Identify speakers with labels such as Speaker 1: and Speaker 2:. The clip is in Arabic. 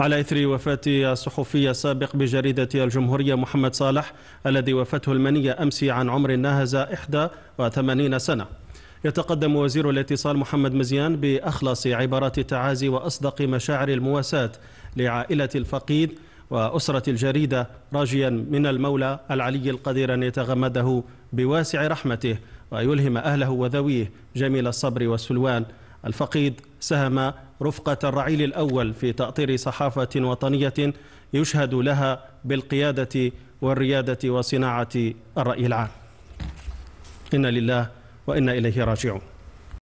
Speaker 1: على إثر وفاة الصحفي السابق بجريدة الجمهورية محمد صالح الذي وفته المنية أمس عن عمر ناهز 81 سنة يتقدم وزير الاتصال محمد مزيان بأخلص عبارات التعازي وأصدق مشاعر المواساة لعائلة الفقيد وأسرة الجريدة راجيا من المولى العلي القدير أن يتغمده بواسع رحمته ويلهم أهله وذويه جميل الصبر والسلوان الفقيد سهم رفقة الرعيل الأول في تأطير صحافة وطنية يشهد لها بالقيادة والريادة وصناعة الرأي العام إن لله وإنا إليه راجعون